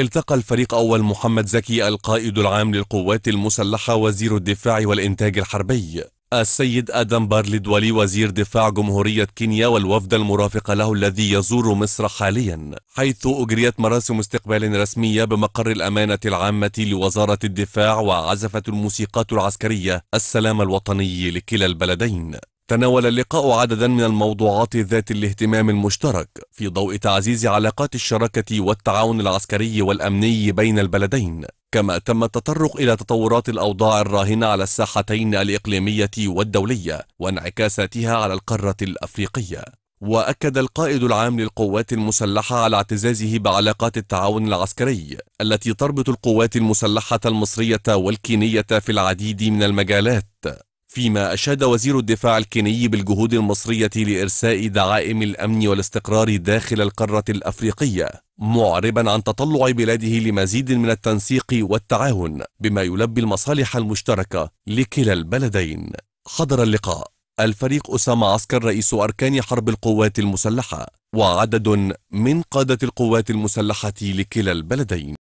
التقى الفريق أول محمد زكي القائد العام للقوات المسلحة وزير الدفاع والإنتاج الحربي السيد آدم بارلي دولي وزير دفاع جمهورية كينيا والوفد المرافق له الذي يزور مصر حاليا حيث أجريت مراسم استقبال رسمية بمقر الأمانة العامة لوزارة الدفاع وعزفت الموسيقات العسكرية السلام الوطني لكلا البلدين تناول اللقاء عددا من الموضوعات ذات الاهتمام المشترك في ضوء تعزيز علاقات الشراكة والتعاون العسكري والأمني بين البلدين كما تم التطرق إلى تطورات الأوضاع الراهنة على الساحتين الإقليمية والدولية وانعكاساتها على القارة الأفريقية وأكد القائد العام للقوات المسلحة على اعتزازه بعلاقات التعاون العسكري التي تربط القوات المسلحة المصرية والكينية في العديد من المجالات فيما أشاد وزير الدفاع الكيني بالجهود المصرية لإرساء دعائم الأمن والاستقرار داخل القارة الأفريقية معربا عن تطلع بلاده لمزيد من التنسيق والتعاون بما يلبي المصالح المشتركة لكلا البلدين حضر اللقاء الفريق أسامة عسكر رئيس أركان حرب القوات المسلحة وعدد من قادة القوات المسلحة لكلا البلدين